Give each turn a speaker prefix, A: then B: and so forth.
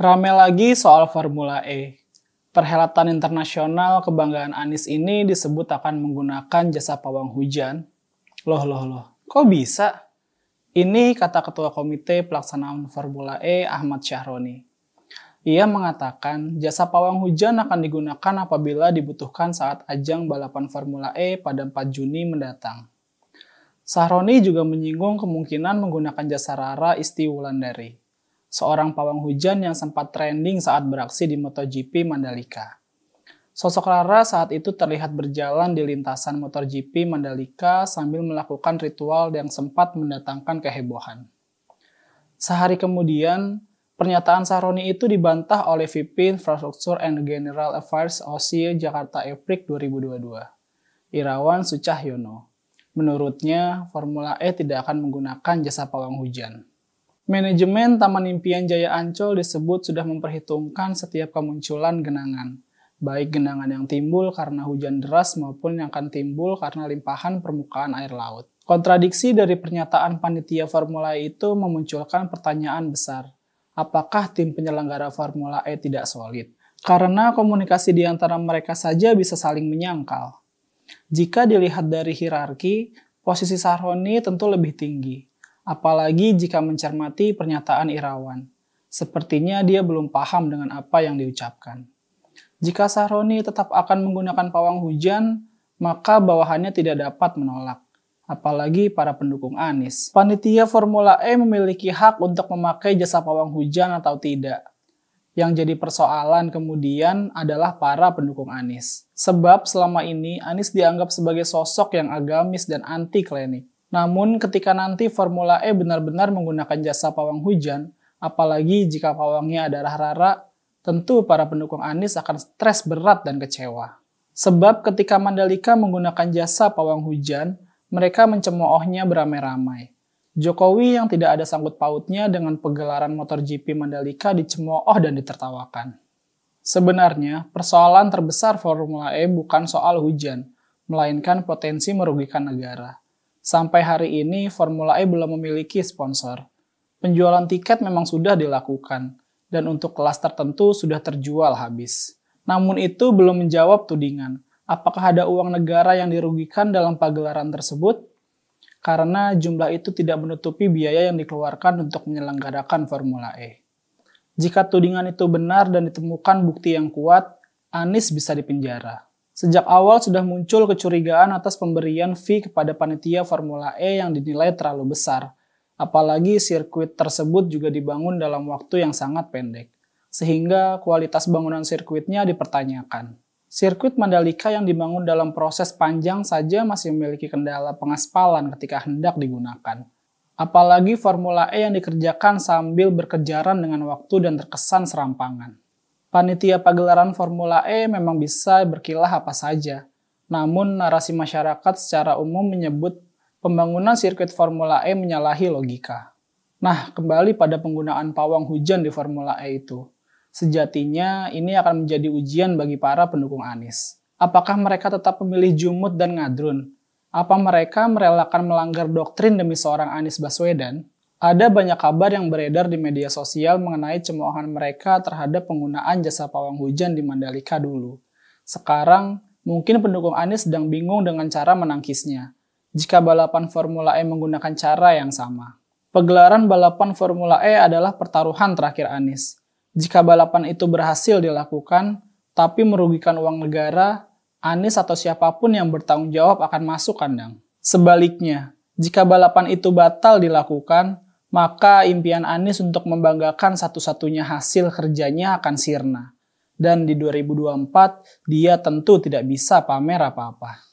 A: Rame lagi soal Formula E. Perhelatan internasional kebanggaan Anis ini disebut akan menggunakan jasa pawang hujan. Loh, loh, loh. Kok bisa? Ini kata Ketua Komite Pelaksanaan Formula E Ahmad Syahroni. Ia mengatakan jasa pawang hujan akan digunakan apabila dibutuhkan saat ajang balapan Formula E pada 4 Juni mendatang. Syahroni juga menyinggung kemungkinan menggunakan jasa Rara Isti Wulandari seorang pawang hujan yang sempat trending saat beraksi di MotoGP Mandalika. Sosok Rara saat itu terlihat berjalan di lintasan MotoGP Mandalika sambil melakukan ritual yang sempat mendatangkan kehebohan. Sehari kemudian, pernyataan Saroni itu dibantah oleh VP Infrastruktur and General Affairs OSI Jakarta Eprik 2022, Irawan Sucahyono. Menurutnya, Formula E tidak akan menggunakan jasa pawang hujan. Manajemen Taman Impian Jaya Ancol disebut sudah memperhitungkan setiap kemunculan genangan, baik genangan yang timbul karena hujan deras maupun yang akan timbul karena limpahan permukaan air laut. Kontradiksi dari pernyataan panitia Formula E itu memunculkan pertanyaan besar. Apakah tim penyelenggara Formula E tidak solid? Karena komunikasi di antara mereka saja bisa saling menyangkal. Jika dilihat dari hierarki, posisi Sarhoni tentu lebih tinggi, apalagi jika mencermati pernyataan Irawan. Sepertinya dia belum paham dengan apa yang diucapkan. Jika Sahroni tetap akan menggunakan pawang hujan, maka bawahannya tidak dapat menolak, apalagi para pendukung Anis. Panitia Formula E memiliki hak untuk memakai jasa pawang hujan atau tidak. Yang jadi persoalan kemudian adalah para pendukung Anis, Sebab selama ini Anis dianggap sebagai sosok yang agamis dan anti-klinik. Namun ketika nanti Formula E benar-benar menggunakan jasa pawang hujan, apalagi jika pawangnya adalah rara tentu para pendukung Anies akan stres berat dan kecewa. Sebab ketika Mandalika menggunakan jasa pawang hujan, mereka mencemoohnya beramai-ramai. Jokowi yang tidak ada sangkut pautnya dengan pegelaran motor GP Mandalika dicemooh dan ditertawakan. Sebenarnya, persoalan terbesar Formula E bukan soal hujan, melainkan potensi merugikan negara sampai hari ini Formula E belum memiliki sponsor. Penjualan tiket memang sudah dilakukan, dan untuk kelas tertentu sudah terjual habis. Namun itu belum menjawab tudingan, apakah ada uang negara yang dirugikan dalam pagelaran tersebut? Karena jumlah itu tidak menutupi biaya yang dikeluarkan untuk menyelenggarakan Formula E. Jika tudingan itu benar dan ditemukan bukti yang kuat, Anis bisa dipenjara. Sejak awal sudah muncul kecurigaan atas pemberian fee kepada panitia Formula E yang dinilai terlalu besar. Apalagi sirkuit tersebut juga dibangun dalam waktu yang sangat pendek. Sehingga kualitas bangunan sirkuitnya dipertanyakan. Sirkuit Mandalika yang dibangun dalam proses panjang saja masih memiliki kendala pengaspalan ketika hendak digunakan. Apalagi Formula E yang dikerjakan sambil berkejaran dengan waktu dan terkesan serampangan. Panitia pagelaran Formula E memang bisa berkilah apa saja. Namun narasi masyarakat secara umum menyebut pembangunan sirkuit Formula E menyalahi logika. Nah, kembali pada penggunaan pawang hujan di Formula E itu. Sejatinya ini akan menjadi ujian bagi para pendukung Anis. Apakah mereka tetap memilih jumut dan ngadrun? Apa mereka merelakan melanggar doktrin demi seorang Anis Baswedan? Ada banyak kabar yang beredar di media sosial mengenai cemoohan mereka terhadap penggunaan jasa pawang hujan di Mandalika dulu. Sekarang, mungkin pendukung Anies sedang bingung dengan cara menangkisnya. Jika balapan Formula E menggunakan cara yang sama. Pegelaran balapan Formula E adalah pertaruhan terakhir Anies. Jika balapan itu berhasil dilakukan, tapi merugikan uang negara, Anies atau siapapun yang bertanggung jawab akan masuk kandang. Sebaliknya, jika balapan itu batal dilakukan, maka impian Anies untuk membanggakan satu-satunya hasil kerjanya akan sirna. Dan di 2024, dia tentu tidak bisa pamer apa-apa.